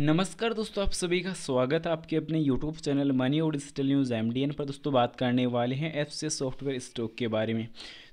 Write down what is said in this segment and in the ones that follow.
नमस्कार दोस्तों आप सभी का स्वागत है आपके अपने YouTube चैनल मनी और डिजिटल न्यूज़ एम पर दोस्तों बात करने वाले हैं एफ से सॉफ्टवेयर स्टॉक के बारे में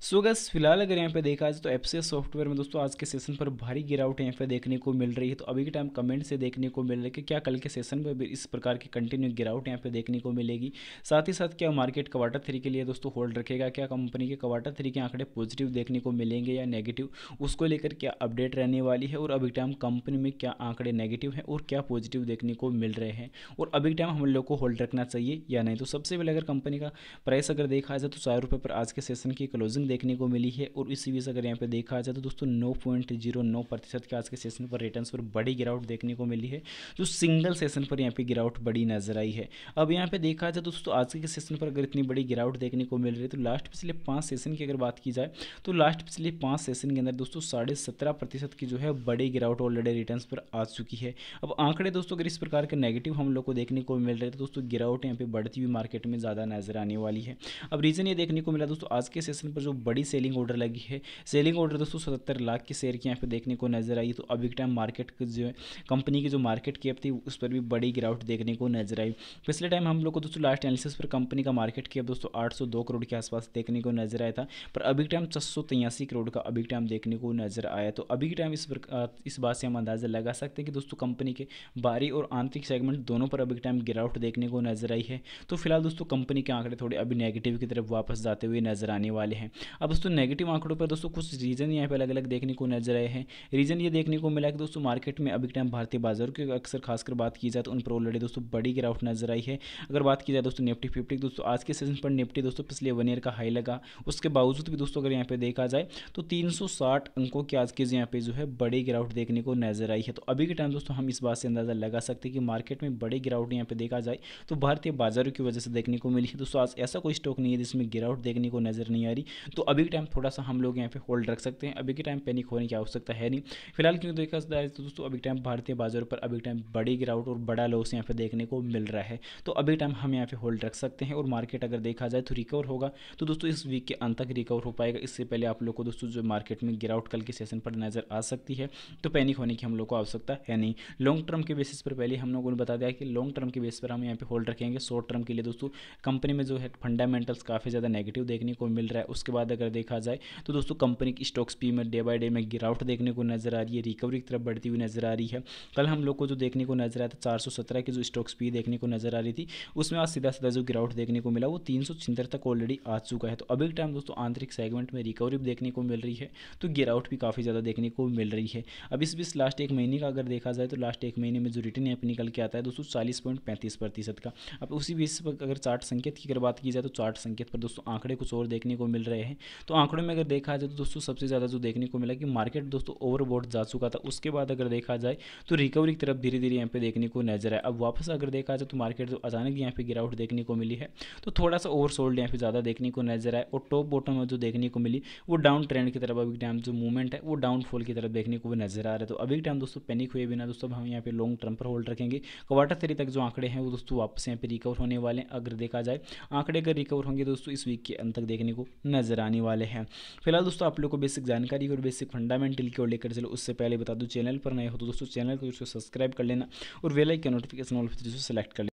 सो गस फिलहाल अगर यहाँ पे देखा जाए तो एप्से सॉफ्टवेयर में दोस्तों आज के सेशन पर भारी गिरावट यहाँ पे देखने को मिल रही है तो अभी के टाइम कमेंट से देखने को मिल रहा है कि क्या कल के सेशन में भी इस प्रकार की कंटिन्यू गिरावट यहाँ पे देखने को मिलेगी साथ ही साथ क्या मार्केट क्वार्टर थ्री के लिए दोस्तों होल्ड रखेगा क्या कंपनी के क्वार्टर थ्री के आंकड़े पॉजिटिव देखने को मिलेंगे या नेगेटिव उसको लेकर क्या अपडेट रहने वाली है और अभी के टाइम कंपनी में क्या आंकड़े नेगेटिव हैं और क्या पॉजिटिव देखने को मिल रहे हैं और अभी के टाइम हम लोग को होल्ड रखना चाहिए या नहीं तो सबसे पहले अगर कंपनी का प्राइस अगर देखा जाए तो चार रुपये पर आज के सेशन की क्लोजिंग देखने को मिली है और इसी बीच अगर यहाँ पे देखा जाए तो दोस्तों नौ पॉइंट जीरो नौ प्रतिशत के आज के सेशन पर रिटर्न्स पर बड़ी गिरावट देखने को मिली है जो सिंगल सेशन पर यहाँ पे गिरावट बड़ी नजर आई है अब यहाँ पे देखा जाए तो दोस्तों आज के सेशन पर अगर इतनी बड़ी गिरावट देखने को मिल रही है तो लास्ट पिछले पाँच सेशन की अगर बात की जाए तो लास्ट पिछले पाँच सेशन के अंदर दोस्तों साढ़े की जो है बड़ी गिरावट ऑलरेडी रिटर्न पर आ चुकी है अब आंकड़े दोस्तों अगर इस प्रकार के नेगेटिव हम लोग को देखने को मिल रहे थे तो दोस्तों गिरावट यहाँ पे बढ़ती हुई मार्केट में ज़्यादा नजर आने वाली है अब रीज़न ये देखने को मिला दोस्तों आज के सेशन पर जो बड़ी सेलिंग ऑर्डर लगी है सेलिंग ऑर्डर दोस्तों सतहत्तर लाख की शेयर की यहाँ पे देखने को नजर आई तो अभी के टाइम मार्केट जो है कंपनी की जो मार्केट कैप थी उस पर भी बड़ी गिरावट देखने को नजर आई पिछले टाइम हम लोग को दोस्तों लास्ट एनालिसिस पर कंपनी का मार्केट कैप दोस्तों आठ करोड़ के आसपास देखने को नजर आया था पर अभी टाइम छः करोड़ का अभी टाइम देखने को नजर आया तो अभी के टाइम इस इस बात से हम अंदाज़ा लगा सकते हैं कि दोस्तों कंपनी के बाहरी और आंतरिक सेगमेंट दोनों पर अभी टाइम गिरावट देखने को नजर आई है तो फिलहाल दोस्तों कंपनी के आंकड़े थोड़े अभी नेगेटिव की तरफ वापस जाते हुए नजर आने वाले हैं अब दोस्तों नेगेटिव आंकड़ों पर दोस्तों कुछ रीज़न यहाँ पे अलग अलग देखने को नजर आए हैं रीज़न ये देखने को मिला कि दोस्तों मार्केट में अभी टाइम भारतीय बाजार की अक्सर खासकर बात की जाए तो उन पर ऑलरेडी दोस्तों बड़ी गिरावट नजर आई है अगर बात की जाए दोस्तों निफ्टी फिफ्टी दोस्तों आज के सेशन पर निफ्टी दोस्तों पिछले वन ईयर का हाई लगा उसके बावजूद भी दोस्तों अगर यहाँ पे देखा जाए तो तीन अंकों की आज के यहाँ पे जो है बड़ी गिरावट देखने को नजर आई है तो अभी के टाइम दोस्तों हम इस बात से अंदाज़ा लगा सकते हैं कि मार्केट में बड़ी गिरावट यहाँ पे देखा जाए तो भारतीय बाजारों की वजह से देखने को मिली है दोस्तों आज ऐसा कोई स्टॉक नहीं है जिसमें गिरावट देखने को नजर नहीं आ रही तो अभी के टाइम थोड़ा सा हम लोग यहाँ पे होल्ड रख सकते हैं अभी के टाइम पैनिक होने की आवश्यकता है नहीं फिलहाल क्योंकि देखा है तो दोस्तों अभी टाइम भारतीय बाजारों पर अभी टाइम बड़ी गिरावट और बड़ा लॉस यहाँ पे देखने को मिल रहा है तो अभी टाइम हम यहाँ पे होल्ड रख सकते हैं और मार्केट अगर देखा जाए तो रिकवर होगा तो दोस्तों इस वीक के अंत तक रिकवर हो पाएगा इससे पहले आप लोग को दोस्तों जो मार्केट में गिरावट कल के सेशन पर नज़र आ सकती है तो पैनिक होने की हम लोग को आवश्यकता है नहीं लॉन्ग टर्म के बेसिस पर पहले हम लोगों ने बता दिया कि लॉन्ग टर्म के बेसिस पर हम यहाँ पे होल्ड रखेंगे शॉर्ट टर्म के लिए दोस्तों कंपनी में जो है फंडामेंटल्स काफ़ी ज़्यादा नेगेटिव देखने को मिल रहा है उसके बाद बाद अगर देखा जाए तो दोस्तों कंपनी की स्टॉक्स भी में डे बाय डे में गिरावट देखने को नजर आ रही है रिकवरी की तरफ बढ़ती हुई नजर आ रही है कल हम लोग को जो देखने को नजर आया था चार की जो स्टॉक्स भी देखने को नजर आ रही थी उसमें आज सीधा सीधा जो गिरावट देखने को मिला वो तीन तक ऑलरेडी आ चुका है तो अभी टाइम दोस्तों आंतरिक सेगमेंट में रिकवरी भी देखने को मिल रही है तो गिरावट भी काफ़ी ज़्यादा देखने को मिल रही है अब इस बीच लास्ट एक महीने का अगर देखा जाए तो लास्ट एक महीने में जो रिटर्न यहाँ निकल के आता है दोस्तों चालीस पॉइंट पैंतीस प्रतिशत का अब उसी बीच अगर चार्ट संकेत की अगर बात की जाए तो चार्ट संकेत पर दोस्तों आंकड़े कुछ और देखने को मिल रहे हैं हैं तो आंकड़ों में अगर देखा जाए तो दोस्तों सबसे ज़्यादा जो देखने को मिला कि मार्केट दोस्तों ओवरबोर्ड जा चुका था उसके बाद अगर देखा जाए तो रिकवरी की तरफ धीरे धीरे यहाँ पे देखने को नजर आए अब वापस अगर देखा जाए तो मार्केट जो अचानक यहाँ पे गिरावट देखने को मिली है तो थोड़ा सा ओवरसोल्ड यहाँ पे ज़्यादा देखने को नजर आए और टॉप बॉटम जो देखने को मिली वो डाउन ट्रेंड की तरफ अभी टाइम जो मूवमेंट है वो डाउनफॉल की तरफ देखने को नजर आ रहा है तो अभी टाइम दोस्तों पैनिक हुए बिना दोस्तों हम यहाँ पे लॉन्ग टर्म पर होल्ड रखेंगे क्वार्टर थ्री तक जो आंकड़े हैं वो दोस्तों वापस यहाँ पे रिकवर होने वाले हैं अगर देखा जाए आंकड़े अगर रिकवर होंगे दोस्तों इस वीक के अंत तक देखने को नजर बताने वाले हैं फिलहाल दोस्तों आप लोग को बेसिक जानकारी और बेसिक फंडामेंटल की ओर लेकर चलो उससे पहले बता दूँ चैनल पर नए हो तो दोस्तों चैनल को सब्सक्राइब कर लेना और वेलाइक का नोटिफिकेशन ऑल सेलेक्ट कर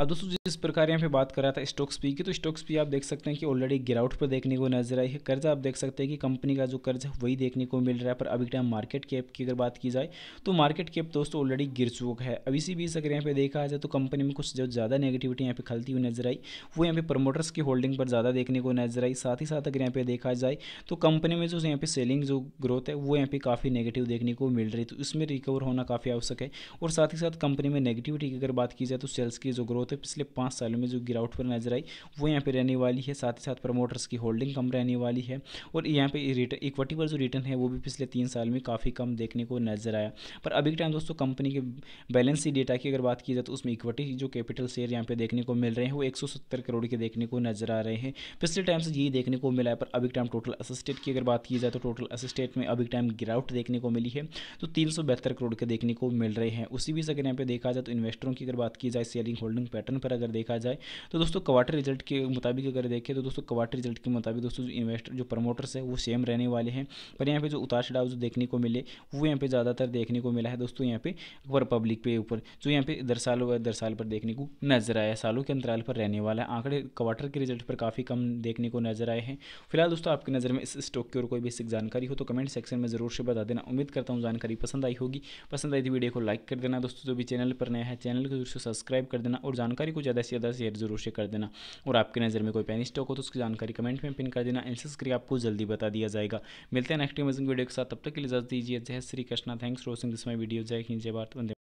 अब दोस्तों जिस प्रकार यहाँ पे बात कर रहा था स्टॉक्स पी की तो स्टॉक्स पी आप देख सकते हैं कि ऑलरेडी गिरावट पर देखने को नजर आई है कर्जा आप देख सकते हैं कि कंपनी का जो कर्ज है वही देखने को मिल रहा है पर अभी टाइम मार्केट कैप की अगर बात की जाए तो मार्केट कैप दोस्तों ऑलरेडी गिर चुका है अब इसी बीच अगर यहाँ पे देखा जाए तो कंपनी में कुछ जो ज़्यादा नेगेटिविटी यहाँ पे खलती हुई नजर आई वो यहाँ पे प्रमोटर्स की होल्डिंग पर ज़्यादा देखने को नजर आई साथ ही साथ अगर यहाँ पे देखा जाए तो कंपनी में जो यहाँ पे सेलिंग जो ग्रोथ है वो यहाँ पे काफ़ी नेगेटिव देखने को मिल रही तो इसमें रिकवर होना काफ़ी आवश्यक है और साथ ही साथ कंपनी में नेगेटिविटी की अगर बात की जाए तो सेल्स की जो ग्रोथ तो पिछले पाँच सालों में जो गिरावट पर नजर आई वो यहाँ पर रहने वाली है साथ ही साथ प्रमोटर्स की होल्डिंग कम रहने वाली है और यहाँ पर इक्विटी पर जो रिटर्न है वो भी पिछले तीन साल में काफ़ी कम देखने को नजर आया पर अभी के टाइम दोस्तों कंपनी के बैलेंस डेटा की अगर बात की जाए तो उसमें इक्विटी जो कैपिटल शेयर यहाँ पे देखने को मिल रहे हैं वो एक करोड़ के देखने को नजर आ रहे हैं पिछले टाइम से यही देखने को मिला है पर अभी टाइम टोटल असिस्टेट की अगर बात की जाए तो टोटल असिस्टेट में अभी टाइम गिरावट देखने को मिली है तो तीन करोड़ के देखने को मिल रहे हैं उसी बीच अगर यहाँ पे देखा जाए तो इन्वेस्टरों की अगर बात की जाए सेलिंग होल्डिंग पैटर्न पर अगर देखा जाए तो दोस्तों क्वार्टर रिजल्ट के मुताबिक अगर देखें तो दोस्तों क्वार्टर रिजल्ट के मुताबिक दोस्तों जो इन्वेस्टर जो प्रमोटर्स है वो सेम रहने वाले हैं पर यहाँ पे जो उतार चढ़ाव जो देखने को मिले वो यहाँ पे ज़्यादातर देखने को मिला है दोस्तों यहाँ पे ऊपर पब्लिक पे ऊपर जो यहाँ पे दर सालों दर साल पर देखने को नजर आया सालों के अंतराल पर रहने वाला है आंकड़े क्वार्टर के रिजल्ट पर काफ़ी कम देखने को नजर आए हैं फिलहाल दोस्तों आपकी नज़र में इस स्टॉक की और कोई बेसिक जानकारी हो तो कमेंट सेक्शन में ज़रूर से बता देना उम्मीद करता हूँ जानकारी पसंद आई होगी पसंद आई थी वीडियो को लाइक कर देना दोस्तों जो भी चैनल पर नया है चैनल को जरूर से सब्सक्राइब कर देना और जानकारी को ज़्यादा से ज़्यादा शेयर जरूर से कर देना और आपकी नज़र में कोई पैनी स्टॉक हो तो उसकी जानकारी कमेंट में पिन कर देना एनसेस करिए आपको जल्दी बता दिया जाएगा मिलते हैं नेक्स्ट अमेजिंग वीडियो के साथ तब तक के लिए इजाज़ दीजिए जय Shri Krishna thanks for watching this my video जय हिंद जय भारत वंदे